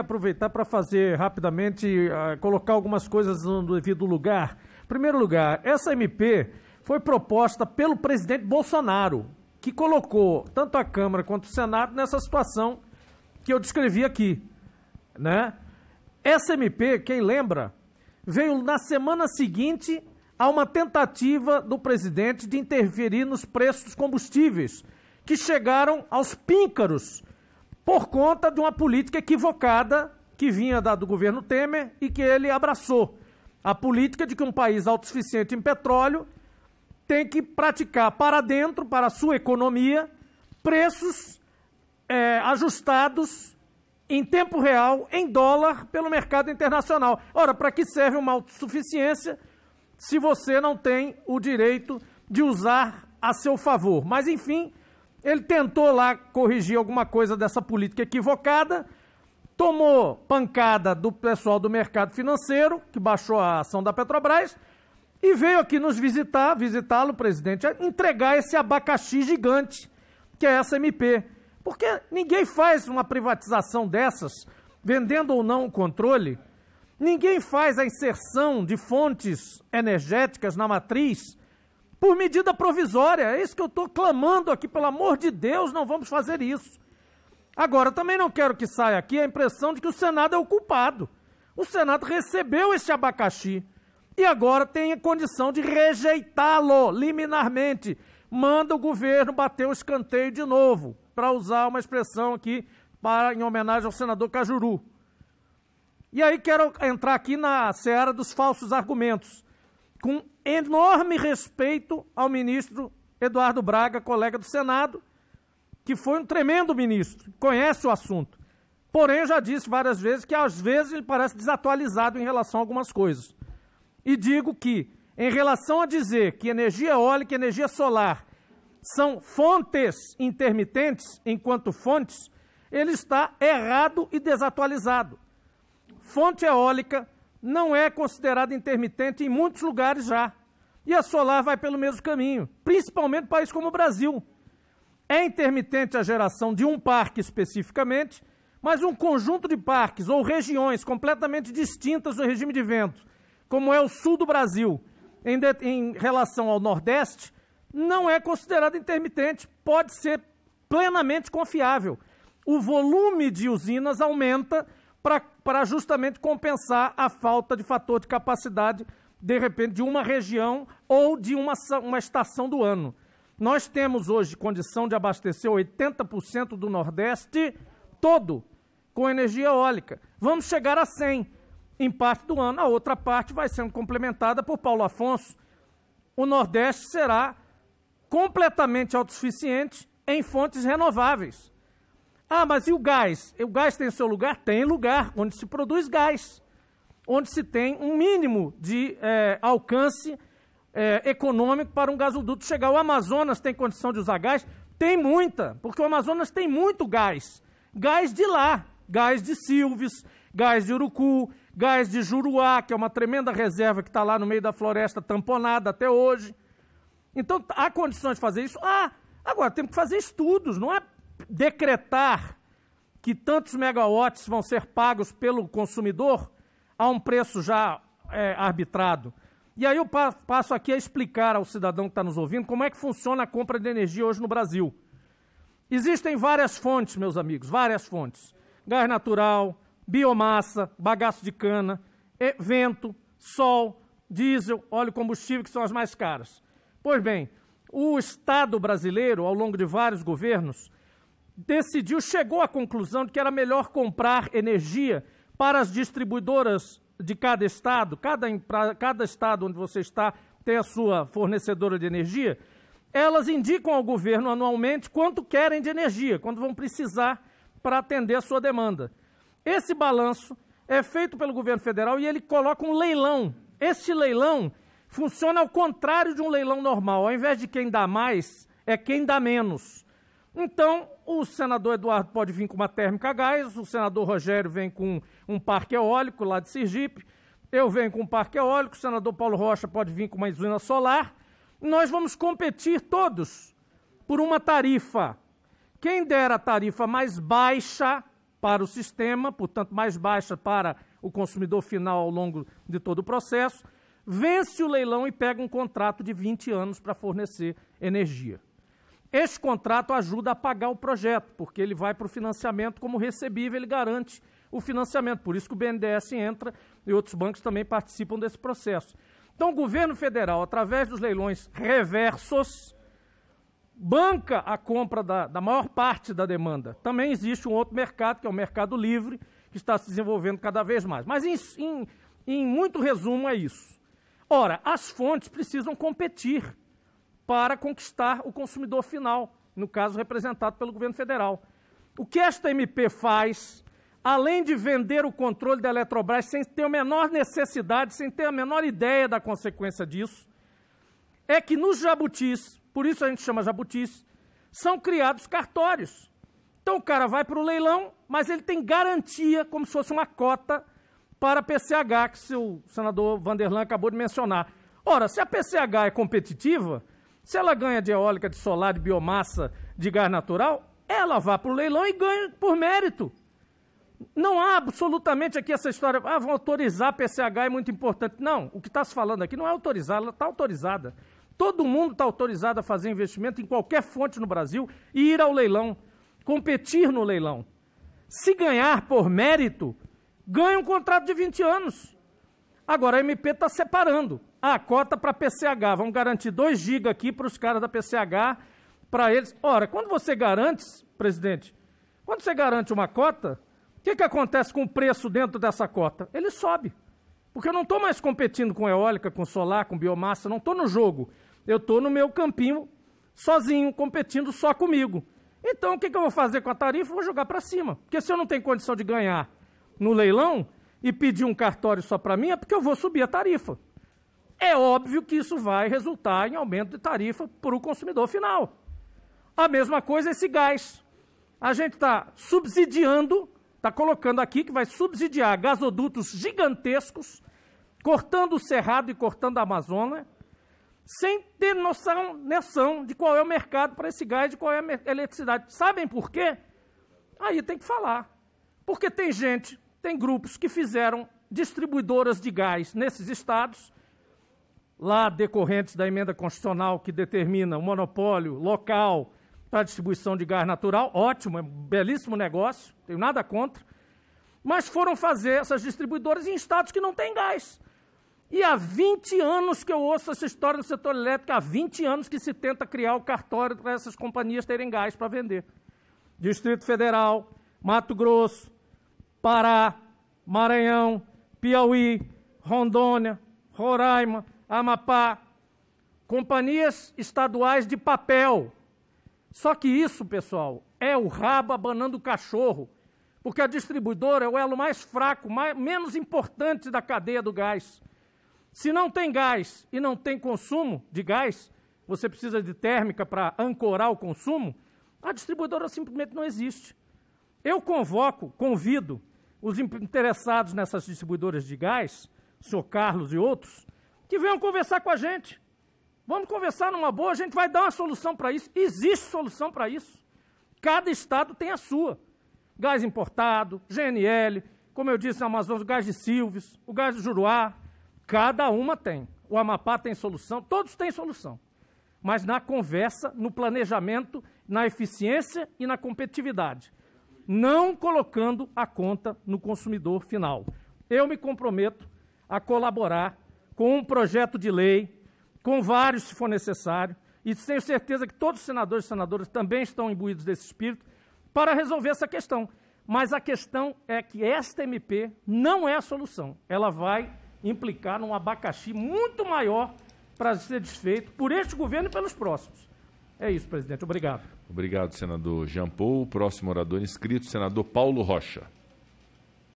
aproveitar para fazer rapidamente, uh, colocar algumas coisas no devido lugar. Em primeiro lugar, essa MP foi proposta pelo presidente Bolsonaro, que colocou tanto a Câmara quanto o Senado nessa situação que eu descrevi aqui. Né? Essa MP, quem lembra, veio na semana seguinte a uma tentativa do presidente de interferir nos preços dos combustíveis, que chegaram aos píncaros por conta de uma política equivocada que vinha da, do governo Temer e que ele abraçou. A política de que um país autossuficiente em petróleo tem que praticar para dentro, para a sua economia, preços é, ajustados em tempo real, em dólar, pelo mercado internacional. Ora, para que serve uma autossuficiência se você não tem o direito de usar a seu favor? Mas, enfim, ele tentou lá corrigir alguma coisa dessa política equivocada, tomou pancada do pessoal do mercado financeiro, que baixou a ação da Petrobras, e veio aqui nos visitar, visitá-lo, presidente, entregar esse abacaxi gigante, que é essa MP. Porque ninguém faz uma privatização dessas, vendendo ou não o controle, ninguém faz a inserção de fontes energéticas na matriz por medida provisória. É isso que eu estou clamando aqui, pelo amor de Deus, não vamos fazer isso. Agora, também não quero que saia aqui a impressão de que o Senado é o culpado. O Senado recebeu este abacaxi e agora tem a condição de rejeitá-lo liminarmente. Manda o governo bater o escanteio de novo, para usar uma expressão aqui para, em homenagem ao senador Cajuru. E aí quero entrar aqui na seara dos falsos argumentos com enorme respeito ao ministro Eduardo Braga, colega do Senado, que foi um tremendo ministro, conhece o assunto. Porém, eu já disse várias vezes que às vezes ele parece desatualizado em relação a algumas coisas. E digo que, em relação a dizer que energia eólica e energia solar são fontes intermitentes enquanto fontes, ele está errado e desatualizado. Fonte eólica não é considerada intermitente em muitos lugares já. E a solar vai pelo mesmo caminho, principalmente países como o Brasil. É intermitente a geração de um parque especificamente, mas um conjunto de parques ou regiões completamente distintas do regime de vento, como é o sul do Brasil, em, de, em relação ao Nordeste, não é considerado intermitente, pode ser plenamente confiável. O volume de usinas aumenta para justamente compensar a falta de fator de capacidade, de repente, de uma região ou de uma, uma estação do ano. Nós temos hoje condição de abastecer 80% do Nordeste todo com energia eólica. Vamos chegar a 100 em parte do ano, a outra parte vai sendo complementada por Paulo Afonso. O Nordeste será completamente autossuficiente em fontes renováveis. Ah, mas e o gás? O gás tem seu lugar? Tem lugar onde se produz gás, onde se tem um mínimo de é, alcance é, econômico para um gasoduto chegar. O Amazonas tem condição de usar gás? Tem muita, porque o Amazonas tem muito gás. Gás de lá, gás de Silves, gás de Urucu, gás de Juruá, que é uma tremenda reserva que está lá no meio da floresta tamponada até hoje. Então, tá, há condições de fazer isso? Ah, agora temos que fazer estudos, não é decretar que tantos megawatts vão ser pagos pelo consumidor a um preço já é, arbitrado. E aí eu passo aqui a explicar ao cidadão que está nos ouvindo como é que funciona a compra de energia hoje no Brasil. Existem várias fontes, meus amigos, várias fontes. Gás natural, biomassa, bagaço de cana, vento, sol, diesel, óleo combustível, que são as mais caras. Pois bem, o Estado brasileiro, ao longo de vários governos, decidiu, chegou à conclusão de que era melhor comprar energia para as distribuidoras de cada estado, cada, cada estado onde você está tem a sua fornecedora de energia, elas indicam ao governo anualmente quanto querem de energia, quanto vão precisar para atender a sua demanda. Esse balanço é feito pelo governo federal e ele coloca um leilão. Este leilão funciona ao contrário de um leilão normal. Ao invés de quem dá mais, é quem dá menos. Então, o senador Eduardo pode vir com uma térmica a gás, o senador Rogério vem com um parque eólico lá de Sergipe, eu venho com um parque eólico, o senador Paulo Rocha pode vir com uma usina solar. Nós vamos competir todos por uma tarifa. Quem der a tarifa mais baixa para o sistema, portanto, mais baixa para o consumidor final ao longo de todo o processo, vence o leilão e pega um contrato de 20 anos para fornecer energia. Esse contrato ajuda a pagar o projeto, porque ele vai para o financiamento como recebível, ele garante o financiamento. Por isso que o BNDES entra e outros bancos também participam desse processo. Então, o governo federal, através dos leilões reversos, banca a compra da, da maior parte da demanda. Também existe um outro mercado, que é o mercado livre, que está se desenvolvendo cada vez mais. Mas, em, em, em muito resumo, é isso. Ora, as fontes precisam competir para conquistar o consumidor final, no caso representado pelo governo federal. O que esta MP faz, além de vender o controle da Eletrobras sem ter a menor necessidade, sem ter a menor ideia da consequência disso, é que nos jabutis, por isso a gente chama jabutis, são criados cartórios. Então o cara vai para o leilão, mas ele tem garantia, como se fosse uma cota para a PCH, que o senador Vanderlan acabou de mencionar. Ora, se a PCH é competitiva, se ela ganha de eólica, de solar, de biomassa, de gás natural, ela vá para o leilão e ganha por mérito. Não há absolutamente aqui essa história, ah, vão autorizar PCH é muito importante. Não, o que está se falando aqui não é autorizar, ela está autorizada. Todo mundo está autorizado a fazer investimento em qualquer fonte no Brasil e ir ao leilão, competir no leilão. Se ganhar por mérito, ganha um contrato de 20 anos. Agora a MP está separando. Ah, cota para PCH, vamos garantir 2 GB aqui para os caras da PCH, para eles. Ora, quando você garante, presidente, quando você garante uma cota, o que, que acontece com o preço dentro dessa cota? Ele sobe. Porque eu não estou mais competindo com eólica, com solar, com biomassa, não estou no jogo. Eu estou no meu campinho, sozinho, competindo só comigo. Então, o que, que eu vou fazer com a tarifa? Vou jogar para cima. Porque se eu não tenho condição de ganhar no leilão e pedir um cartório só para mim, é porque eu vou subir a tarifa é óbvio que isso vai resultar em aumento de tarifa para o consumidor final. A mesma coisa esse gás. A gente está subsidiando, está colocando aqui que vai subsidiar gasodutos gigantescos, cortando o Cerrado e cortando a Amazônia, sem ter noção, noção de qual é o mercado para esse gás, de qual é a eletricidade. Sabem por quê? Aí tem que falar. Porque tem gente, tem grupos que fizeram distribuidoras de gás nesses estados lá decorrentes da emenda constitucional que determina o monopólio local para a distribuição de gás natural. Ótimo, é um belíssimo negócio, tenho nada contra. Mas foram fazer essas distribuidoras em estados que não têm gás. E há 20 anos que eu ouço essa história no setor elétrico, há 20 anos que se tenta criar o cartório para essas companhias terem gás para vender. Distrito Federal, Mato Grosso, Pará, Maranhão, Piauí, Rondônia, Roraima, Amapá, companhias estaduais de papel. Só que isso, pessoal, é o rabo abanando o cachorro, porque a distribuidora é o elo mais fraco, mais, menos importante da cadeia do gás. Se não tem gás e não tem consumo de gás, você precisa de térmica para ancorar o consumo, a distribuidora simplesmente não existe. Eu convoco, convido os interessados nessas distribuidoras de gás, o senhor Carlos e outros, que venham conversar com a gente. Vamos conversar numa boa, a gente vai dar uma solução para isso. Existe solução para isso. Cada estado tem a sua. Gás importado, GNL, como eu disse, Amazonas, o gás de Silves, o gás do Juruá, cada uma tem. O Amapá tem solução, todos têm solução. Mas na conversa, no planejamento, na eficiência e na competitividade. Não colocando a conta no consumidor final. Eu me comprometo a colaborar com um projeto de lei, com vários, se for necessário, e tenho certeza que todos os senadores e senadoras também estão imbuídos desse espírito, para resolver essa questão. Mas a questão é que esta MP não é a solução. Ela vai implicar num abacaxi muito maior para ser desfeito por este governo e pelos próximos. É isso, presidente. Obrigado. Obrigado, senador Jean Paul. Próximo orador inscrito, senador Paulo Rocha.